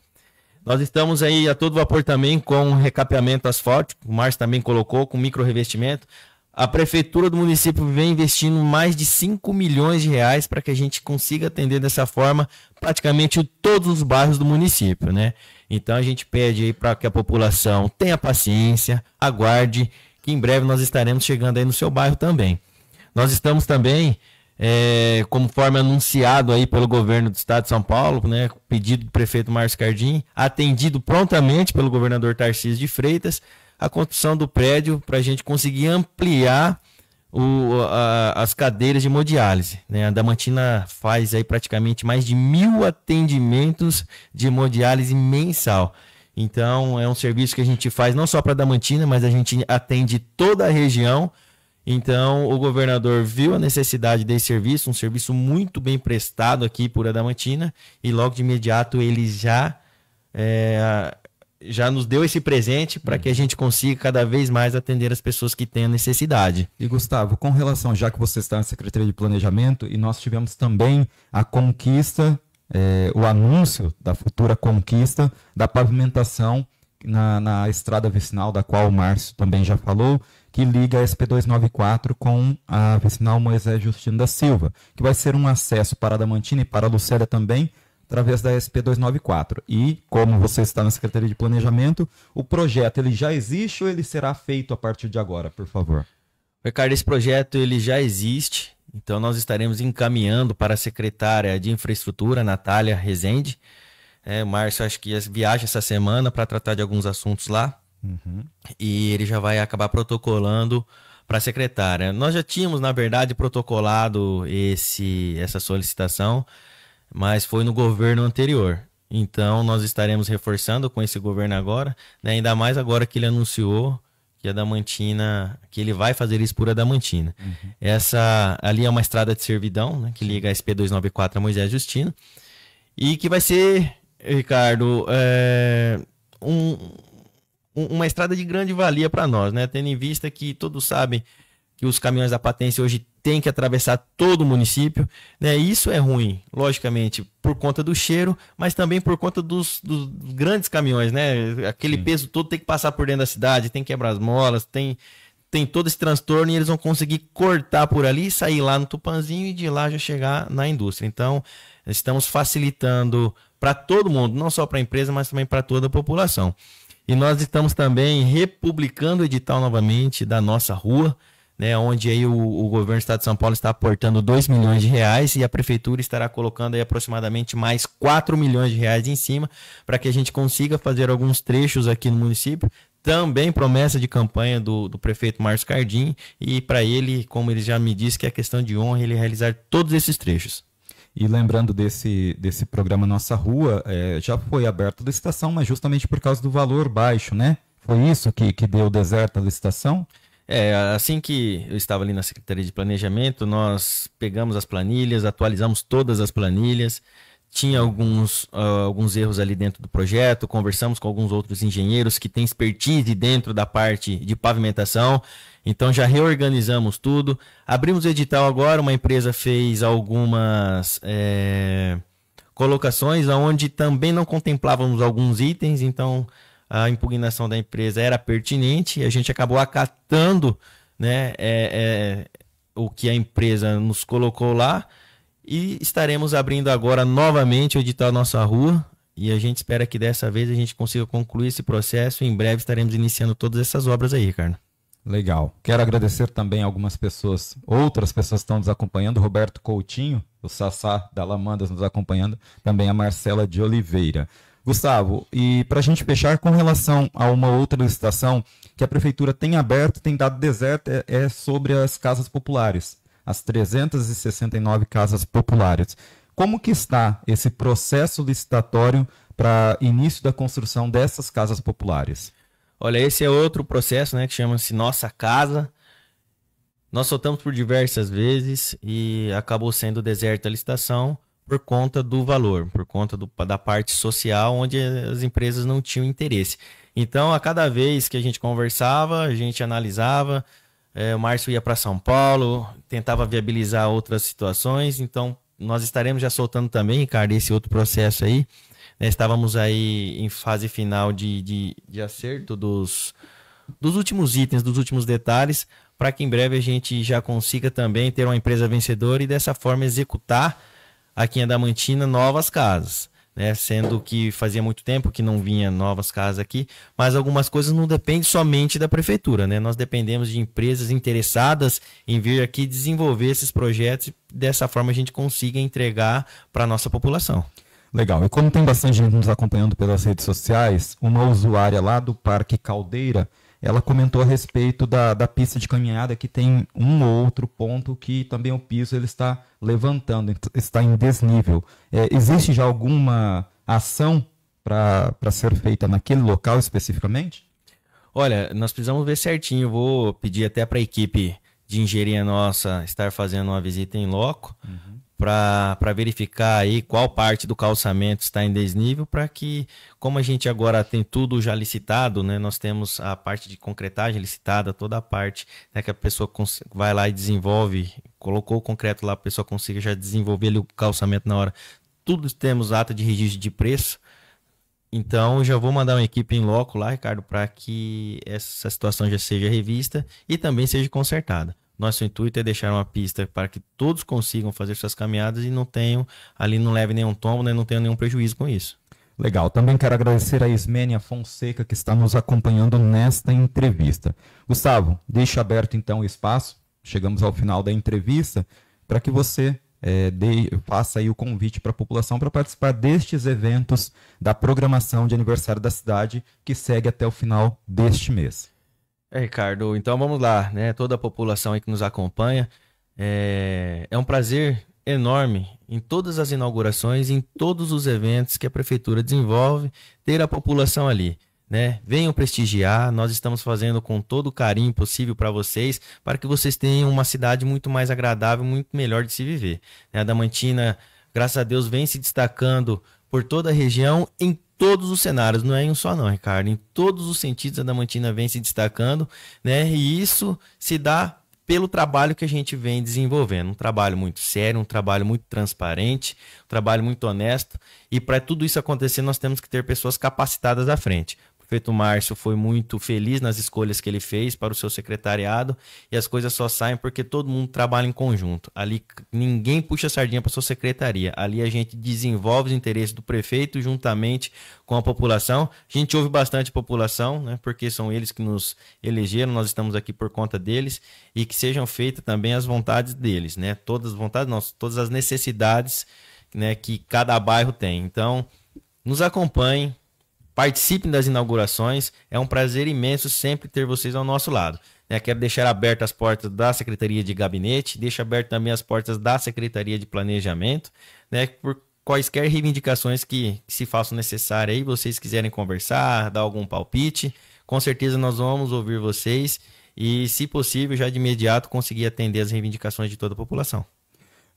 Nós estamos aí a todo vapor também com recapeamento asfáltico, o Márcio também colocou, com micro revestimento. A prefeitura do município vem investindo mais de 5 milhões de reais para que a gente consiga atender dessa forma praticamente todos os bairros do município, né? Então a gente pede aí para que a população tenha paciência, aguarde, que em breve nós estaremos chegando aí no seu bairro também. Nós estamos também é, conforme anunciado aí pelo governo do estado de São Paulo, né, pedido do prefeito Márcio Cardim, atendido prontamente pelo governador Tarcísio de Freitas, a construção do prédio para a gente conseguir ampliar o, a, as cadeiras de hemodiálise. Né? A Damantina faz aí praticamente mais de mil atendimentos de hemodiálise mensal. Então, é um serviço que a gente faz não só para a Damantina, mas a gente atende toda a região então, o governador viu a necessidade desse serviço, um serviço muito bem prestado aqui por Adamantina, e logo de imediato ele já, é, já nos deu esse presente para que a gente consiga cada vez mais atender as pessoas que têm a necessidade. E, Gustavo, com relação, já que você está na Secretaria de Planejamento, e nós tivemos também a conquista, é, o anúncio da futura conquista da pavimentação na, na estrada vicinal, da qual o Márcio também já falou que liga a SP294 com a vicinal Moisés Justino da Silva, que vai ser um acesso para Adamantina e para Lucélia também, através da SP294. E, como você está na Secretaria de Planejamento, o projeto ele já existe ou ele será feito a partir de agora, por favor? Ricardo, esse projeto ele já existe, então nós estaremos encaminhando para a secretária de Infraestrutura, Natália Rezende. É, o Márcio acho que viaja essa semana para tratar de alguns assuntos lá. Uhum. E ele já vai acabar protocolando para a secretária. Nós já tínhamos, na verdade, protocolado esse, essa solicitação, mas foi no governo anterior. Então, nós estaremos reforçando com esse governo agora, né? ainda mais agora que ele anunciou que a Damantina, que ele vai fazer isso por Adamantina. Uhum. Essa ali é uma estrada de servidão, né? que liga a SP294 a Moisés Justino, e que vai ser, Ricardo, é, um, uma estrada de grande valia para nós, né? Tendo em vista que todos sabem que os caminhões da patência hoje têm que atravessar todo o município, né? Isso é ruim, logicamente, por conta do cheiro, mas também por conta dos, dos grandes caminhões, né? Aquele Sim. peso todo tem que passar por dentro da cidade, tem quebrar as molas, tem tem todo esse transtorno e eles vão conseguir cortar por ali, sair lá no Tupanzinho e de lá já chegar na indústria. Então, estamos facilitando para todo mundo, não só para a empresa, mas também para toda a população. E nós estamos também republicando o edital novamente da nossa rua, né, onde aí o, o, governo do Estado de São Paulo está aportando 2 milhões de reais e a prefeitura estará colocando aí aproximadamente mais 4 milhões de reais em cima para que a gente consiga fazer alguns trechos aqui no município. Também promessa de campanha do, do prefeito Márcio Cardim e para ele, como ele já me disse, que é questão de honra ele realizar todos esses trechos. E lembrando desse, desse programa Nossa Rua, é, já foi aberta a licitação, mas justamente por causa do valor baixo, né? Foi isso que, que deu deserto a licitação? É, assim que eu estava ali na Secretaria de Planejamento, nós pegamos as planilhas, atualizamos todas as planilhas, tinha alguns, uh, alguns erros ali dentro do projeto, conversamos com alguns outros engenheiros que têm expertise dentro da parte de pavimentação então já reorganizamos tudo. Abrimos o edital agora, uma empresa fez algumas é, colocações onde também não contemplávamos alguns itens, então a impugnação da empresa era pertinente e a gente acabou acatando né, é, é, o que a empresa nos colocou lá. E estaremos abrindo agora novamente o edital Nossa Rua, e a gente espera que dessa vez a gente consiga concluir esse processo e em breve estaremos iniciando todas essas obras aí, Ricardo. Legal. Quero agradecer também algumas pessoas, outras pessoas estão nos acompanhando, Roberto Coutinho, o Sassá da Lamandas nos acompanhando, também a Marcela de Oliveira. Gustavo, e para a gente fechar com relação a uma outra licitação que a prefeitura tem aberto, tem dado deserto, é, é sobre as casas populares, as 369 casas populares. Como que está esse processo licitatório para início da construção dessas casas populares? Olha, esse é outro processo, né, que chama-se Nossa Casa. Nós soltamos por diversas vezes e acabou sendo deserta a licitação por conta do valor, por conta do, da parte social, onde as empresas não tinham interesse. Então, a cada vez que a gente conversava, a gente analisava, é, o Márcio ia para São Paulo, tentava viabilizar outras situações, então nós estaremos já soltando também, Ricardo, esse outro processo aí, né? Estávamos aí em fase final de, de, de acerto dos, dos últimos itens, dos últimos detalhes, para que em breve a gente já consiga também ter uma empresa vencedora e dessa forma executar aqui em Adamantina novas casas. Né? Sendo que fazia muito tempo que não vinha novas casas aqui, mas algumas coisas não dependem somente da prefeitura, né? Nós dependemos de empresas interessadas em vir aqui desenvolver esses projetos e dessa forma a gente consiga entregar para a nossa população. Legal. E como tem bastante gente nos acompanhando pelas redes sociais, uma usuária lá do Parque Caldeira, ela comentou a respeito da, da pista de caminhada que tem um ou outro ponto que também o piso ele está levantando, está em desnível. É, existe já alguma ação para ser feita naquele local especificamente? Olha, nós precisamos ver certinho. Vou pedir até para a equipe de engenharia nossa estar fazendo uma visita em loco uhum para verificar aí qual parte do calçamento está em desnível, para que, como a gente agora tem tudo já licitado, né, nós temos a parte de concretagem licitada, toda a parte né, que a pessoa vai lá e desenvolve, colocou o concreto lá, a pessoa consiga já desenvolver o calçamento na hora. Tudo temos ata de registro de preço. Então, já vou mandar uma equipe em loco lá, Ricardo, para que essa situação já seja revista e também seja consertada. Nosso intuito é deixar uma pista para que todos consigam fazer suas caminhadas e não tenham, ali não leve nenhum tombo, né? não tenham nenhum prejuízo com isso. Legal. Também quero agradecer a Ismênia Fonseca que está nos acompanhando nesta entrevista. Gustavo, deixa aberto então o espaço. Chegamos ao final da entrevista para que você é, faça aí o convite para a população para participar destes eventos da programação de aniversário da cidade que segue até o final deste mês. É, Ricardo, então vamos lá, né? Toda a população aí que nos acompanha. É, é um prazer enorme em todas as inaugurações, em todos os eventos que a prefeitura desenvolve, ter a população ali. Né? Venham prestigiar, nós estamos fazendo com todo o carinho possível para vocês, para que vocês tenham uma cidade muito mais agradável, muito melhor de se viver. Né? A Damantina, graças a Deus, vem se destacando por toda a região em todos os cenários, não é em um só não, Ricardo. Em todos os sentidos a Damantina vem se destacando, né? E isso se dá pelo trabalho que a gente vem desenvolvendo, um trabalho muito sério, um trabalho muito transparente, um trabalho muito honesto, e para tudo isso acontecer nós temos que ter pessoas capacitadas à frente prefeito Márcio foi muito feliz nas escolhas que ele fez para o seu secretariado e as coisas só saem porque todo mundo trabalha em conjunto. Ali ninguém puxa a sardinha para sua secretaria. Ali a gente desenvolve os interesses do prefeito juntamente com a população. A gente ouve bastante a população, né, porque são eles que nos elegeram, nós estamos aqui por conta deles e que sejam feitas também as vontades deles, né? Todas as vontades, não, todas as necessidades, né, que cada bairro tem. Então, nos acompanhem Participem das inaugurações. É um prazer imenso sempre ter vocês ao nosso lado. Né? Quero deixar abertas as portas da Secretaria de Gabinete, deixo aberto também as portas da Secretaria de Planejamento, né? Por quaisquer reivindicações que, que se façam necessárias aí, vocês quiserem conversar, dar algum palpite, com certeza nós vamos ouvir vocês e, se possível, já de imediato conseguir atender as reivindicações de toda a população.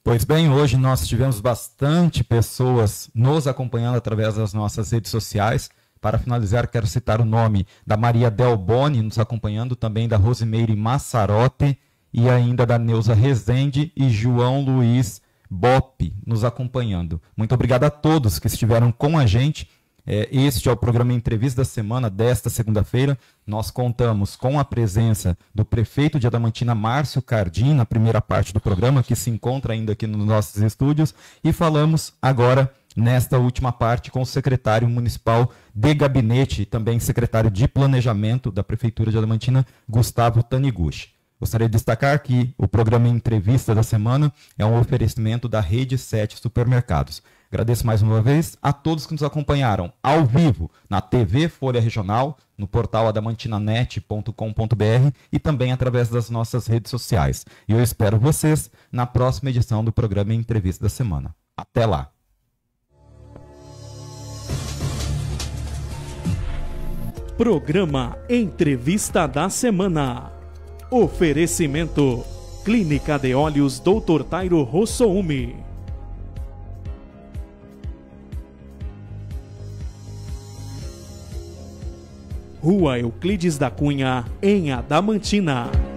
Pois bem, hoje nós tivemos bastante pessoas nos acompanhando através das nossas redes sociais. Para finalizar, quero citar o nome da Maria Delboni, nos acompanhando também da Rosimeire Massarote e ainda da Neuza Rezende e João Luiz Bop nos acompanhando. Muito obrigado a todos que estiveram com a gente. É, este é o programa Entrevista da Semana desta segunda-feira. Nós contamos com a presença do prefeito de Adamantina, Márcio Cardim, na primeira parte do programa, que se encontra ainda aqui nos nossos estúdios. E falamos agora nesta última parte com o secretário municipal de gabinete e também secretário de planejamento da Prefeitura de Adamantina, Gustavo Taniguchi. Gostaria de destacar que o programa Entrevista da Semana é um oferecimento da Rede 7 Supermercados. Agradeço mais uma vez a todos que nos acompanharam ao vivo na TV Folha Regional, no portal adamantinanet.com.br e também através das nossas redes sociais. E eu espero vocês na próxima edição do programa Entrevista da Semana. Até lá! Programa Entrevista da Semana. Oferecimento: Clínica de Olhos Dr. Tairo Rossoumi. Rua Euclides da Cunha, em Adamantina.